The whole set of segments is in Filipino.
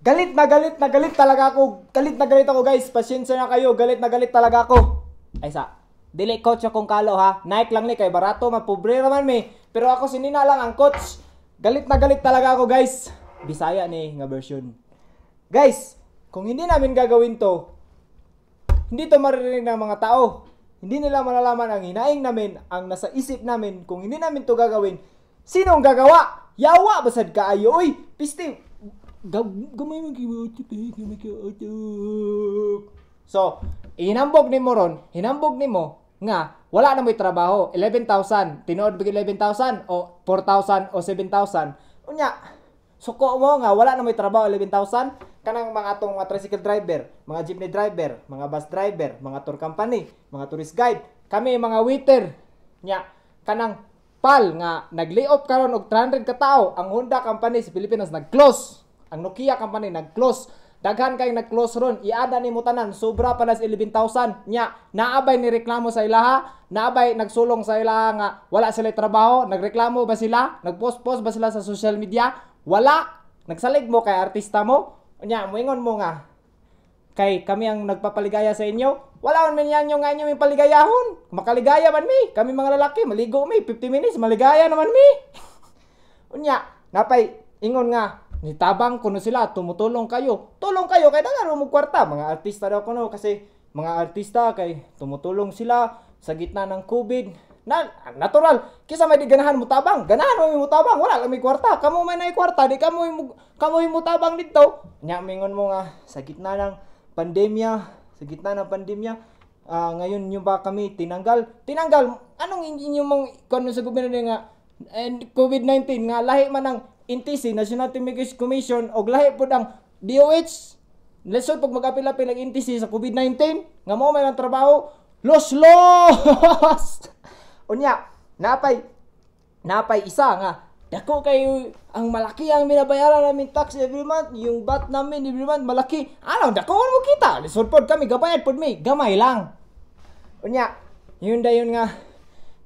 Galit na galit na galit talaga ako. Galit na galit ako guys. Pasensya na kayo. Galit na galit talaga ako. Ay sa. Dili coach akong kalo ha. Nike lang ni kay barato. Mapobre naman me. Pero ako sinina lang ang coach. Galit na galit talaga ako guys. Bisaya ni nga version. Guys, kung hindi namin gagawin to, hindi to maririnig ng mga tao. Hindi nila malalaman ang hinaing namin, ang nasa isip namin. Kung hindi namin to gagawin, sino ang gagawa? Yawa basad kaayo. Uy, piste, gamay man kibutok eh, gamay kibutok. So, hinambog ni mo ron, hinambog ni mo, nga, wala na may trabaho, 11,000, tinood ba 11,000, o 4,000, o 7,000, unya, suko mo nga, wala na may trabaho, 11,000, kanang mga atong mga tricycle driver, mga jeepney driver, mga bus driver, mga tour company, mga tourist guide, kami mga waiter, nya, kanang pal nga nag-layoff karon og 300 ka tawo ang Honda company sa Pilipinas nag-close ang Nokia company nag-close. Daghan kay nag-close ron. Iada ni mo sobra pa nas 11,000. Nya, naabay ni reklamo sa ilaha, naabay nagsulong sa ilaha nga wala sila trabaho, nagreklamo ba sila? Nagpost-post ba sila sa social media? Wala. Nagsalig mo kay artista mo? Nya, moingon mo nga, kay kami ang nagpapaligaya sa inyo. Wala man yan yung nga inyo yung paligayahon. Makaligaya man mi. Kami mga lalaki, maligo mi. 50 minutes, maligaya naman mi. Unya, napay, ingon nga, nitabang ko no sila tumutulong kayo tulong kayo kay daghan mo kwarta mga artista daw kuno kasi mga artista kay tumutulong sila sa gitna ng COVID na natural kisa may di mo tabang ganahan mo mo tabang wala lang may kwarta kamo may nay kwarta di kamo mo kamo mo tabang dito nya mingon mo nga sa gitna ng pandemya sa gitna ng pandemya uh, ngayon nyo ba kami tinanggal tinanggal anong inyong mong kono sa gobyerno nga and COVID-19 nga lahi man ang NTC, National Teammaking Commission, og lahi po ang DOH. Lesson pag mag-apil-apil ang NTC sa COVID-19, nga mo may ng trabaho, los los! Unya, napay, napay isa nga, Dako kayo, ang malaki ang binabayaran namin tax every month, yung bat namin every month, malaki. Ano, dakuhan mo kita. Lisod pod kami, gabayad pod mi, gamay lang. Unya, yun da yun nga.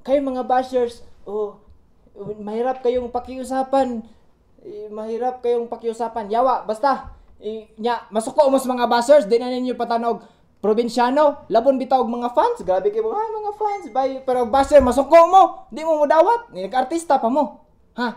Kayo mga bashers, oh, mahirap kayong pakiusapan mahirap kayong pakiusapan. Yawa, basta, eh, nya, masuko sa mga basers, di na ninyo patanog, probinsyano, labon bitaw og mga fans, grabe kayo, ay ah, mga fans, bay, pero baser, masuko mo, di mo mo dawat, nag-artista pa mo. Ha?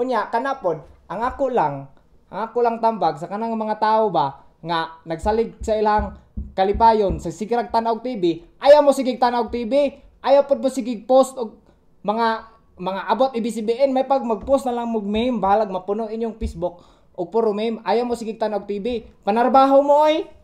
Unya, kanapod, ang ako lang, ang ako lang tambag sa kanang mga tao ba, nga, nagsalig sa ilang kalipayon sa Sikirag Tanaw TV, ayaw mo sigig Tanaw TV, ayaw po mo sigig post og mga mga abot ibig may pag mag-post na lang mog meme balag mapuno inyong Facebook og puro meme ayaw mo sige tanog TV panarbaho mo oy